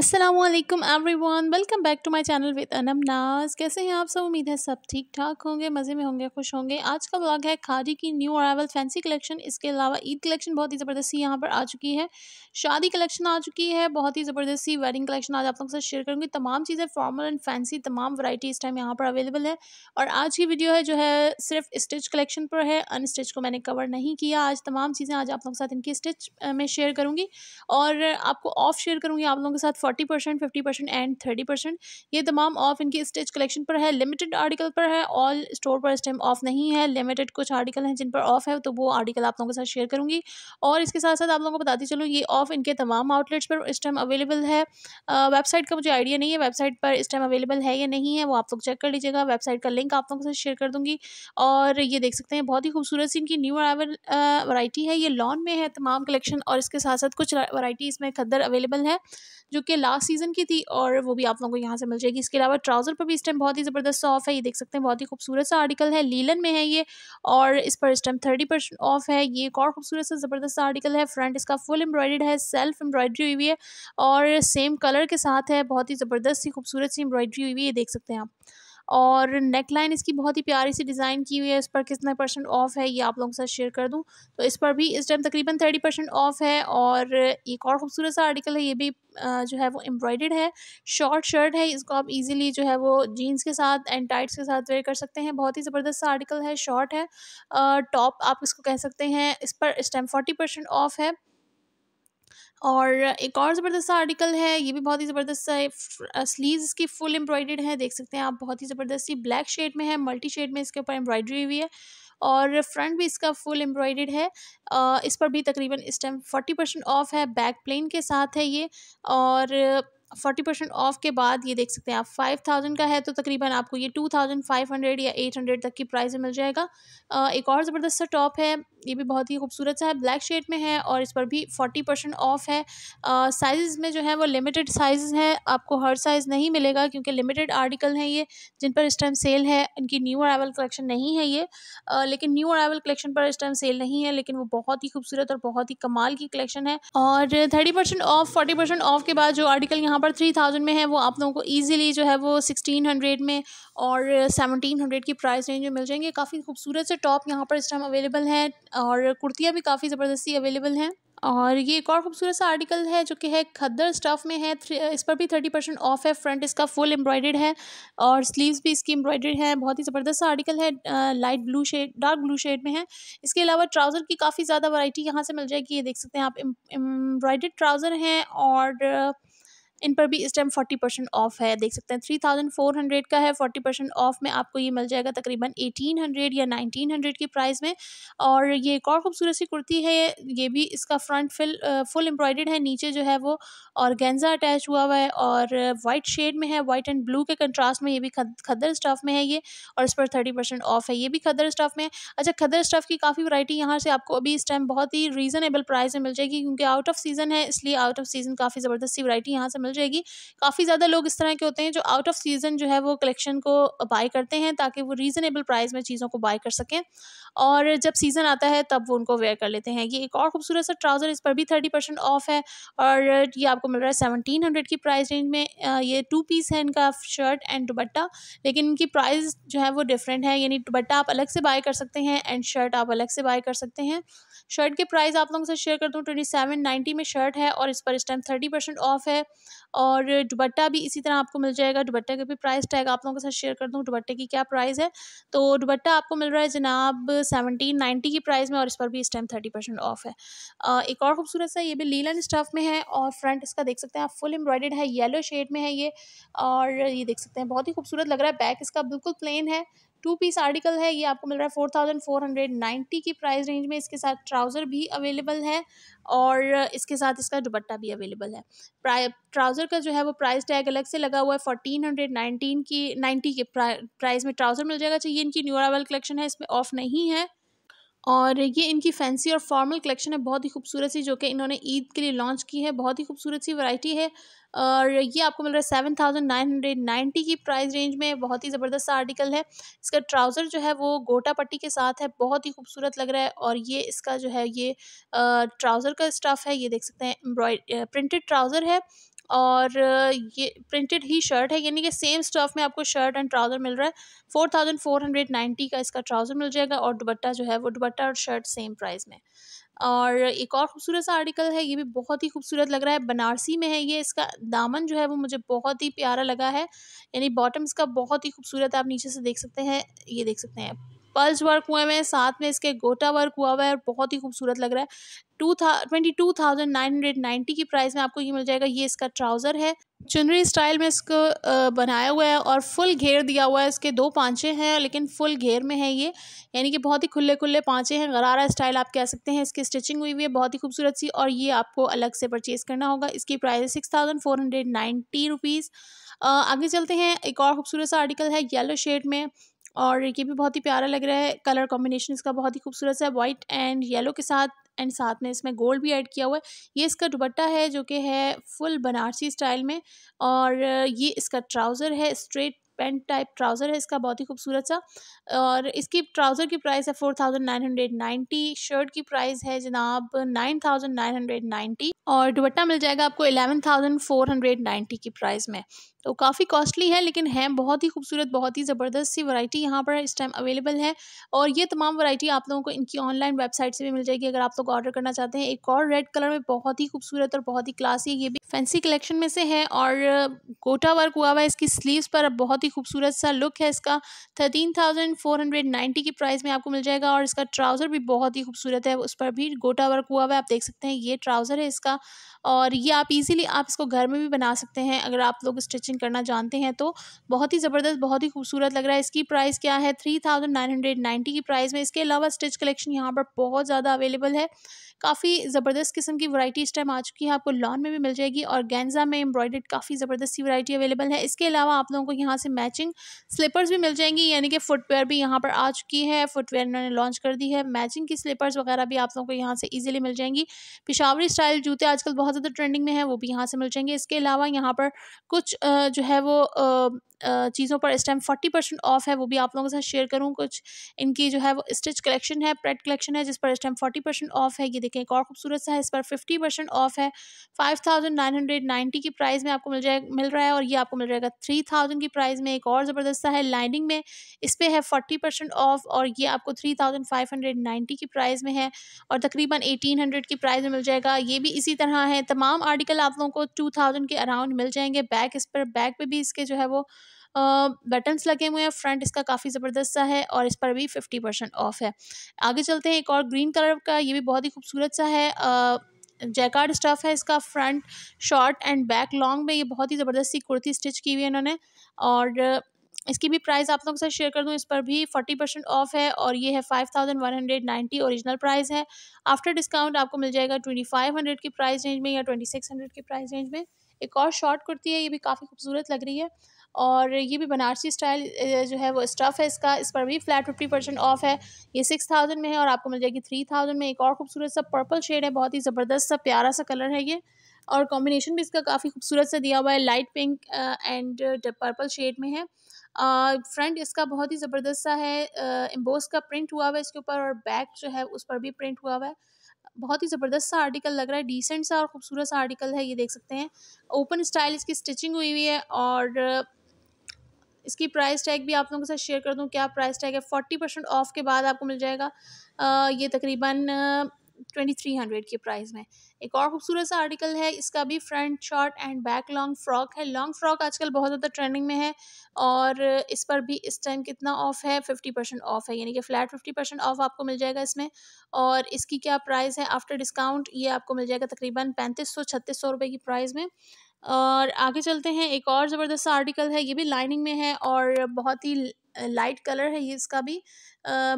Aslam everyone welcome back to my channel with Anam Naaz कैसे हैं आप सब उम्मीद है सब ठीक ठाक होंगे मज़े में होंगे खुश होंगे आज का ब्लॉग है खादी की न्यू अरावल फैंसी कलेक्शन इसके अलावा ईद कलेक्शन बहुत ही ज़बरदस्ती यहाँ पर आ चुकी है शादी कलेक्शन आ चुकी है बहुत ही ज़बरदस्ती वेडिंग कलेक्शन आज आप लोगों के साथ शेयर करूँगी तमाम चीज़ें फॉर्मल एंड फैंसी तमाम वराइटी इस टाइम यहाँ पर अवेलेबल है और आज की वीडियो है जो है सिर्फ स्टिच कलेक्शन पर है अन स्टिच को मैंने कवर नहीं किया आज तमाम चीज़ें आज आप लोगों के साथ इनकी स्टिच में शेयर करूँगी और आपको ऑफ शेयर करूँगी आप लोगों के साथ forty percent fifty percent and thirty percent ये तमाम ऑफ इनकी स्टेज कलेक्शन पर है लिमिटेड आर्टिकल पर है ऑल स्टोर पर इस टाइम ऑफ नहीं है लिमिटेड कुछ आर्टिकल हैं जिन पर ऑफ है तो वो आर्टिकल आप लोगों के साथ शेयर करूँगी और इसके साथ साथ आप लोगों को बताती चलो ये ऑफ इनके तमाम आउटलेट्स पर इस टाइम अवेलेबल है वेबसाइट का मुझे आइडिया नहीं है वेबसाइट पर इस टाइम अवेलेबल है या नहीं है वो आप लोग चेक कर लीजिएगा वेबसाइट का लिंक आप लोगों के साथ शेयर कर दूँगी और ये देख सकते हैं बहुत ही खूबसूरत सी इनकी न्यू अरावल वराइटी है ये लॉन में है तमाम कलेक्शन और इसके साथ साथ कुछ वराइटी इसमें खद्दर अवेलेबल है जो के लास्ट सीजन की थी और वो भी आप लोगों को यहाँ से मिल जाएगी इसके अलावा ट्राउज़र पर भी इस टाइम बहुत ही ज़बरदस्त ऑफ है ये देख सकते हैं बहुत ही खूबसूरत सा आर्टिकल है लीलन में है ये और इस पर इस टाइम थर्टी परसेंट ऑफ है ये एक और खूबसूरत सा ज़बरदस्त आर्टिकल है फ्रंट इसका फुल एम्ब्रॉयड है सेल्फ एम्ब्रॉयड्री हुई है और सेम कलर के साथ है बहुत ही ज़बरदस्त सी खूबसूरत सी एम्ब्रॉयड्री हुई है ये देख सकते हैं आप और नेक लाइन इसकी बहुत ही प्यारी सी डिज़ाइन की हुई है इस पर कितना परसेंट ऑफ है ये आप लोगों के साथ शेयर कर दूँ तो इस पर भी इस टाइम तकरीबन थर्टी परसेंट ऑफ है और एक और खूबसूरत सा आर्टिकल है ये भी जो है वो एम्ब्रॉयडर्ड है शॉर्ट शर्ट है इसको आप इजीली जो है वो जीन्स के साथ एंड टाइट्स के साथ वेयर कर सकते हैं बहुत ही ज़बरदस्त सा आर्टिकल है शॉर्ट है टॉप आप इसको कह सकते हैं इस पर इस टाइम फोर्टी परसेंट ऑफ है और एक और ज़बरदस्त सा आर्टिकल है ये भी बहुत ही ज़बरदस्त स्लीव इसकी फुल एम्ब्रॉयडेड है देख सकते हैं आप बहुत ही ज़बरदस्त ये ब्लैक शेड में है मल्टी शेड में इसके ऊपर एम्ब्रॉयडरी हुई है और फ्रंट भी इसका फुल एम्ब्रॉयडेड है इस पर भी तकरीबन इस टाइम फोर्टी परसेंट ऑफ है बैक प्लेन के साथ है ये और फोर्टी परसेंट ऑफ के बाद ये देख सकते हैं आप फाइव थाउजेंड का है तो तकरीबन आपको ये टू थाउजेंड फाइव हंड्रेड या एट हंड्रेड तक की प्राइस मिल जाएगा एक और ज़बरदस्त सा टॉप है ये भी बहुत ही खूबसूरत सा है ब्लैक शेड में है और इस पर भी फोर्टी परसेंट ऑफ है साइज़ में जो है वो लिमिटेड साइज़ हैं आपको हर साइज़ नहीं मिलेगा क्योंकि लिमिटेड आर्टिकल हैं ये जिन पर इस टाइम सेल है इनकी न्यू अरावल कलेक्शन नहीं है ये लेकिन न्यू अरावल कलेक्शन पर इस टाइम सेल नहीं है लेकिन वो बहुत ही खूबसूरत और बहुत ही कमाल की कलेक्शन है और thirty percent off forty percent off के बाद जो आर्टिकल यहाँ यहाँ पर थ्री थाउजेंड में है वो आप लोगों को ईजिली जो है वो सिक्सटीन हंड्रेड में और सेवनटीन हंड्रेड की प्राइस रेंज में मिल जाएंगे काफ़ी खूबसूरत से टॉप यहाँ पर इस टाइम अवेलेबल हैं और कुर्तियाँ भी काफ़ी ज़बरदस्ती अवेलेबल हैं और ये एक और खूबसूरत सा आर्टिकल है जो कि है खद्दर स्टफ़ में है इस पर भी थर्टी परसेंट ऑफ है फ्रंट इसका फुल एम्ब्रॉयडर्ड है और स्लीव्स भी इसकी एम्ब्रॉयडर्ड है बहुत ही ज़बरदस्त सा आर्टिकल है light blue shade dark blue shade में है इसके अलावा ट्राउज़र की काफ़ी ज़्यादा वैरायटी यहाँ से मिल जाएगी ये देख सकते हैं आप एम्ब्रॉयडेड ट्राउज़र हैं और इन पर भी इस टाइम फोर्टी परसेंट ऑफ है देख सकते हैं थ्री थाउजेंड फोर हंड्रेड का है फोर्टी परसेंट ऑफ में आपको ये मिल जाएगा तकरीबन एटीन हंड्रेड या नाइनटीन हंड्रेड की प्राइस में और ये एक और खूबसूरत सी कुर्ती है ये भी इसका फ्रंट फिल फुल एम्ब्रॉयडेड है नीचे जो है वो और गेंजा अटैच हुआ हुआ है और वाइट शेड में है वाइट एंड ब्लू के कंट्रास्ट में ये भी खद, खदर स्टफ़ में है ये और इस पर थर्टी परसेंट ऑफ है ये भी खदर स्टफ़ में अच्छा खदर स्टफ़ की काफ़ी वराइटी यहाँ से आपको अभी इस टाइम बहुत ही रीज़नेबल प्राइस में मिल जाएगी क्योंकि आउट ऑफ सीज़न है इसलिए आउट ऑफ सीज़न काफ़ी ज़बरदस्ती वराइटी यहाँ से मिल मिल जाएगी काफ़ी ज़्यादा लोग इस तरह के होते हैं जो आउट ऑफ सीज़न जो है वो कलेक्शन को बाय करते हैं ताकि वो रीज़नेबल प्राइस में चीज़ों को बाय कर सकें और जब सीज़न आता है तब वो उनको वेयर कर लेते हैं ये एक और खूबसूरत सा ट्राउज़र इस पर भी थर्टी परसेंट ऑफ है और ये आपको मिल रहा है सेवनटीन हंड्रेड की प्राइस रेंज में ये टू पीस है इनका शर्ट एंड दुबट्टा लेकिन इनकी प्राइस जो है वो डिफरेंट है यानी दुबट्टा आप अलग से बाय कर सकते हैं एंड शर्ट आप अलग से बाय कर सकते हैं शर्ट के प्राइस आप लोगों के साथ शेयर करता हूँ ट्वेंटी सेवन नाइन्टी में शर्ट है और इस पर इस टाइम थर्टी परसेंट ऑफ है और दुबट्टा भी इसी तरह आपको मिल जाएगा दुबट्टे का भी प्राइस टैग आप लोगों के साथ शेयर कर दूँ दुबट्टे की क्या प्राइस है तो दुबट्टा आपको मिल रहा है जनाब सेवनटीन नाइन्टी की प्राइस में और इस पर भी इस टाइम थर्टी परसेंट ऑफ है एक और खूबसूरत सा ये भी लीलन स्टफ में है और फ्रंट इसका देख सकते हैं आप फुल एम्ब्रॉयड है येलो शेड में है ये और ये देख सकते हैं बहुत ही खूबसूरत लग रहा है बैक इसका बिल्कुल प्लेन है टू पीस आर्टिकल है ये आपको मिल रहा है four thousand four hundred ninety की प्राइस रेंज में इसके साथ ट्राउज़र भी अवेलेबल है और इसके साथ इसका दुपट्टा भी अवेलेबल है ट्राउज़र का जो है वो प्राइस टैग अलग से लगा हुआ है फोर्टीन हंड्रेड नाइनटीन की नाइन्टी के प्राइस में ट्राउज़र मिल जाएगा चाहिए इनकी न्यूरावल कलेक्शन है इसमें ऑफ नहीं है और ये इनकी फैंसी और फॉर्मल कलेक्शन है बहुत ही खूबसूरत सी जो कि इन्होंने ईद के लिए लॉन्च की है बहुत ही खूबसूरत सी वैरायटी है और ये आपको मिल रहा है seven thousand nine hundred ninety की प्राइस रेंज में बहुत ही ज़बरदस्त आर्टिकल है इसका ट्राउज़र जो है वो गोटा पट्टी के साथ है बहुत ही खूबसूरत लग रहा है और ये इसका जो है ये ट्राउज़र का स्टफ़ है ये देख सकते हैं एम्ब्रॉय प्रिंटेड ट्राउज़र है और ये प्रिंटेड ही शर्ट है यानी कि सेम स्टफ में आपको शर्ट एंड ट्राउज़र मिल रहा है four thousand four hundred ninety का इसका ट्राउज़र मिल जाएगा और दुबट्टा जो है वो दुबट्टा और शर्ट सेम प्राइस में और एक और खूबसूरत सा आर्टिकल है ये भी बहुत ही खूबसूरत लग रहा है बनारसी में है ये इसका दामन जो है वो मुझे बहुत ही प्यारा लगा है यानी बॉटम इसका बहुत ही खूबसूरत है आप नीचे से देख सकते हैं ये देख सकते हैं पल्स वर्क हुए हुए हैं साथ में इसके गोटा वर्क हुआ हुआ है और बहुत ही खूबसूरत लग रहा है टू था twenty two thousand nine hundred ninety की प्राइस में आपको ये मिल जाएगा ये इसका ट्राउज़र है चुनरी स्टाइल में इसको बनाया हुआ है और फुल घेर दिया हुआ है इसके दो पाँचे हैं लेकिन फुल घेर में है ये यानी कि बहुत ही खुले खुले पाँचे हैं गरारा स्टाइल आप कह सकते हैं इसकी स्टिचिंग हुई हुई है बहुत ही खूबसूरत सी और ये आपको अलग से परचेज़ करना होगा इसकी प्राइस है six thousand four hundred ninety rupees आगे चलते हैं एक और खूबसूरत सा आर्टिकल है येलो शेड में और ये भी बहुत ही प्यारा लग रहा है कलर कॉम्बिनेशन इसका बहुत ही खूबसूरत है वाइट एंड येलो के साथ एंड साथ में इसमें गोल्ड भी ऐड किया हुआ है ये इसका दुबट्टा है जो कि है फुल बनारसी स्टाइल में और ये इसका ट्राउज़र है स्ट्रेट पेंट टाइप ट्राउज़र है इसका बहुत ही खूबसूरत सा और इसकी ट्राउज़र की प्राइस है four thousand nine hundred ninety shirt की प्राइस है जनाब nine thousand nine hundred ninety और दुबट्टा मिल जाएगा आपको eleven thousand four hundred ninety की प्राइस में तो काफ़ी कॉस्टली है लेकिन है बहुत ही खूबसूरत बहुत ही ज़बरदस्त सी वैरायटी यहाँ पर इस टाइम अवेलेबल है और ये तमाम वैरायटी आप लोगों को इनकी ऑनलाइन वेबसाइट से भी मिल जाएगी अगर आप लोग तो ऑर्डर करना चाहते हैं एक और रेड कलर में बहुत ही खूबसूरत और बहुत ही क्लासी ये भी फैंसी कलेक्शन में से है और कोटा वर्क हुआ हुआ है इसकी स्लीवस पर बहुत ही खूबसूरत सा लुक है इसका thirteen thousand four hundred ninety की प्राइस में आपको मिल जाएगा और इसका ट्राउज़र भी बहुत ही खूबसूरत है उस पर भी गोटा वर्क हुआ हुआ है आप देख सकते हैं ये ट्राउज़र है इसका और ये आप ईजिली आप इसको घर में भी बना सकते हैं अगर आप लोग स्टिचिंग स्टिचिंग करना जानते हैं तो बहुत ही ज़बरदस्त बहुत ही खूबसूरत लग रहा है इसकी प्राइस क्या है three thousand nine hundred ninety की प्राइस में इसके अलावा स्टिच कलेक्शन यहाँ पर बहुत ज़्यादा अवेलेबल है काफ़ी ज़बरदस्त किस्म की वरायटी इस टाइम आ चुकी है आपको लॉन में भी मिल जाएगी और गेंजा में एम्ब्रॉयडेड काफ़ी ज़बरदस्त सी वैरायटी अवेलेबल है इसके अलावा आप लोगों को यहाँ से मैचिंग स्लीपर्स भी मिल जाएंगी यानी कि फुटवेयर भी यहाँ पर आ चुकी है फुटवेयर इन्होंने लॉन्च कर दी है मैचिंग की स्लीपर्स वगैरह भी आप लोगों को यहाँ से ईजिली मिल जाएंगी पिशावरी स्टाइल जूते आजकल बहुत ज़्यादा ट्रेंडिंग में है वो भी यहाँ से मिल जाएंगे इसके अलावा यहाँ पर कुछ जो है वो चीज़ों पर इस टाइम फोर्टी परसेंट ऑफ है वो भी आप लोगों के साथ शेयर करूँ कुछ इनकी जो है वो स्टिच कलेक्शन है प्रेड कलेक्शन है जिस पर इस टाइम फोर्टी परसेंट ऑफ है ये देखें एक और खूबसूरत सा है इस पर फिफ्टी परसेंट ऑफ है five thousand nine hundred ninety की प्राइस में आपको मिल जाए मिल रहा है और ये आपको मिल जाएगा थ्री थाउजेंड की प्राइस में एक और ज़बरदस्त है लाइनिंग में इस पर है फोर्टी परसेंट ऑफ और ये आपको three thousand five hundred ninety की प्राइस में है और तकरीबन एटीन हंड्रेड की प्राइस में मिल जाएगा ये भी इसी तरह है तमाम आर्टिकल आप लोगों को टू थाउजेंड के अराउंड मिल जाएंगे बैक इस पर बैक पर भी इसके जो है वो बटन्स लगे हुए हैं फ्रंट इसका काफ़ी ज़बरदस्त सा है और इस पर भी फिफ्टी परसेंट ऑफ है आगे चलते हैं एक और ग्रीन कलर का ये भी बहुत ही खूबसूरत सा है जैकार्ड स्टफ़ है इसका front short and back long में ये बहुत ही ज़बरदस्त सी कुर्ती स्टिच की हुई है इन्होंने और इसकी भी प्राइस आप लोगों के साथ शेयर कर दूं इस पर भी फोर्टी परसेंट ऑफ है और ये है five thousand one hundred ninety original price है आफ्टर डिस्काउंट आपको मिल जाएगा ट्वेंटी फाइव हंड्रेड की प्राइस रेंज में या ट्वेंटी सिक्स हंड्रेड की प्राइस रेंज में एक और शॉर्ट कुर्ती है ये भी काफ़ी खूबसूरत लग रही है और ये भी बनारसी स्टाइल जो है वो स्टफ़ है इसका इस पर भी फ्लैट फिफ्टी परसेंट ऑफ है ये सिक्स थाउजेंड में है और आपको मिल जाएगी थ्री थाउजेंड में एक और खूबसूरत सा पर्पल शेड है बहुत ही ज़बरदस्त सा प्यारा सा कलर है ये और कॉम्बिनेशन भी इसका काफ़ी खूबसूरत सा दिया हुआ है light pink and purple shade में है फ्रंट इसका बहुत ही ज़बरदस्त सा है एम्बोस का प्रिंट हुआ हुआ है इसके ऊपर और बैक जो है उस पर भी प्रिंट हुआ हुआ है बहुत ही ज़बरदस्त सा आर्टिकल लग रहा है डिसेंट सा और ख़ूबसूरत सा आर्टिकल है ये देख सकते हैं ओपन स्टाइल इसकी स्टिचिंग हुई हुई है और इसकी प्राइस टैग भी आप लोगों के साथ शेयर कर दूँ क्या प्राइस टैग है फोर्टी परसेंट ऑफ के बाद आपको मिल जाएगा आ, ये तकरीबन ट्वेंटी थ्री हंड्रेड के प्राइस में एक और खूबसूरत सा आर्टिकल है इसका भी front short and back long frock है लॉन्ग फ्रॉक आजकल बहुत ज़्यादा ट्रेंडिंग में है और इस पर भी इस टाइम कितना ऑफ है फिफ्टी परसेंट ऑफ है यानी कि फ्लैट फिफ्टी परसेंट ऑफ आपको मिल जाएगा इसमें और इसकी क्या प्राइस है आफ्टर डिस्काउंट ये आपको मिल जाएगा तकरीबन पैंतीस सौ छत्तीस सौ रुपये की प्राइस में और आगे चलते हैं एक और ज़बरदस्त आर्टिकल है ये भी लाइनिंग में है और बहुत ही लाइट कलर है ये इसका भी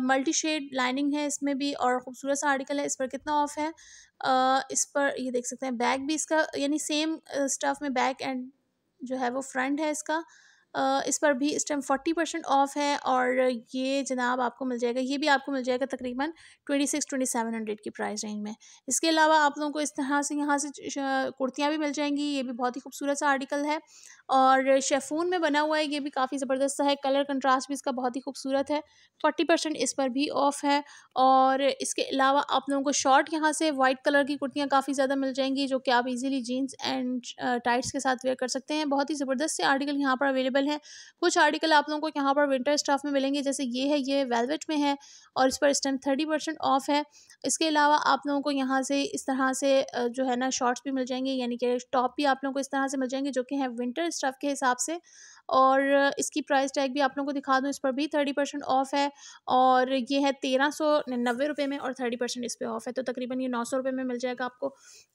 मल्टी शेड लाइनिंग है इसमें भी और ख़ूबसूरत सा आर्टिकल है इस पर कितना ऑफ है आ, इस पर ये देख सकते हैं बैक भी इसका यानी सेम स्टफ़ में बैक एंड जो है वो फ्रंट है इसका इस पर भी इस टाइम फोर्टी परसेंट ऑफ है और ये जनाब आपको मिल जाएगा ये भी आपको मिल जाएगा तकरीबन twenty six twenty seven hundred की प्राइस रेंज में इसके अलावा आप लोगों को इस तरह से यहाँ से कुर्तियाँ भी मिल जाएंगी ये भी बहुत ही खूबसूरत सा आर्टिकल है और शेफून में बना हुआ है ये भी काफ़ी ज़बरदस्त है कलर कंट्रास्ट भी इसका बहुत ही खूबसूरत है फोर्टी परसेंट इस पर भी ऑफ़ है और इसके अलावा आप लोगों को शॉर्ट यहाँ से वाइट कलर की कुर्तियाँ काफ़ी ज़्यादा मिल जाएंगी जो कि आप इजीली जीन्स एंड टाइट्स के साथ वेयर कर सकते हैं बहुत ही ज़बरदस्त से आर्टिकल यहाँ पर अवेलेबल हैं कुछ आर्टिकल आप लोगों को यहाँ पर विंटर स्टाफ में मिलेंगे जैसे ये है ये वेलवेट में है और इस पर इस टाइम थर्टी परसेंट ऑफ़ है इसके अलावा आप लोगों को यहाँ से इस तरह से जो है ना शॉर्ट्स भी मिल जाएंगे यानी कि टॉप भी आप लोगों को इस तरह से मिल जाएंगे जो कि हैं विंटर स्टफ़ के हिसाब से और इसकी प्राइस टैग भी आप लोगों को दिखा दूँ इस पर भी थर्टी परसेंट ऑफ़ है और ये है तेरह सौ नब्बे रुपये में और थर्टी परसेंट इस पर ऑफ़ है तो तकरीबन ये नौ सौ रुपये में मिल जाएगा आपको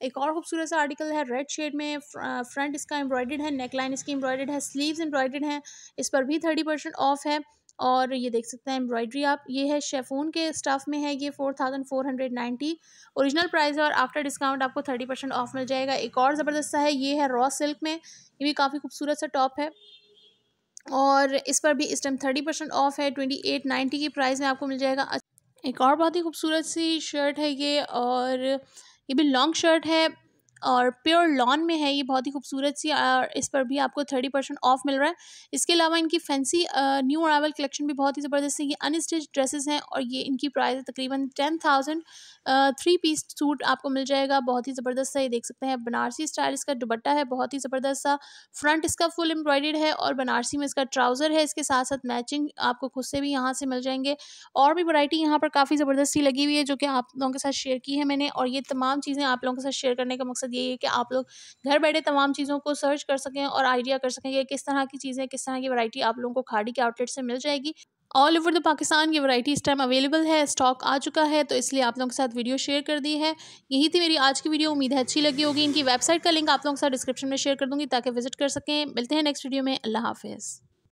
एक और खूबसूरत सा आर्टिकल है रेड शेड में फ्रंट इसका एम्ब्रॉयड है नेक लाइन इसकी एम्ब्रॉयड है स्लीव्स एम्ब्रॉयड हैं इस पर भी थर्टी परसेंट ऑफ़ है और ये देख सकते हैं एम्ब्रॉयडरी आप ये है शेफून के स्टफ़ में है ये four thousand four hundred ninety original price है और आफ्टर डिस्काउंट आपको थर्टी परसेंट ऑफ मिल जाएगा एक और ज़बरदस्त है ये है रॉ सिल्क में ये भी काफ़ी खूबसूरत सा टॉप है और इस पर भी इस टाइम थर्टी परसेंट ऑफ है ट्वेंटी एट नाइन्टी की प्राइस में आपको मिल जाएगा एक और बहुत ही खूबसूरत सी शर्ट है ये और ये भी लॉन्ग शर्ट है और प्योर लॉन में है ये बहुत ही खूबसूरत सी और इस पर भी आपको थर्टी परसेंट ऑफ मिल रहा है इसके अलावा इनकी फैंसी न्यू अरावल कलेक्शन भी बहुत ही ज़बरदस्त है ये अनस्टिच ड्रेसेस हैं और ये इनकी प्राइस है तकरीबन ten thousand three piece suit आपको मिल जाएगा बहुत ही ज़बरदस्त सा ये देख सकते हैं बनारसी स्टाइल इसका दुबट्टा है बहुत ही ज़बरदस्त सा फ्रंट इसका फुल एम्ब्रॉयड है और बनारसी में इसका ट्राउज़र है इसके साथ साथ मैचिंग आपको खुद से भी यहाँ से मिल जाएंगे और भी वैरायटी यहाँ पर काफ़ी ज़बरदस्ती लगी हुई है जो कि आप लोगों के साथ शेयर की है मैंने और ये तमाम चीज़ें आप लोगों के साथ शेयर करने का मकसद मकसद यही है कि आप लोग घर बैठे तमाम चीज़ों को सर्च कर सकें और आइडिया कर सकें कि किस तरह की चीज़ें किस तरह की वैरायटी आप लोगों को खाड़ी के आउटलेट से मिल जाएगी ऑल ओवर द पाकिस्तान की वैरायटी इस टाइम अवेलेबल है स्टॉक आ चुका है तो इसलिए आप लोगों के साथ वीडियो शेयर कर दी है यही थी मेरी आज की वीडियो उम्मीद है अच्छी लगी होगी इनकी वेबसाइट का लिंक आप लोगों के साथ डिस्क्रिप्शन में शेयर कर दूंगी ताकि विजिट कर सकें मिलते हैं नेक्स्ट वीडियो में अल्लाह हाफिज़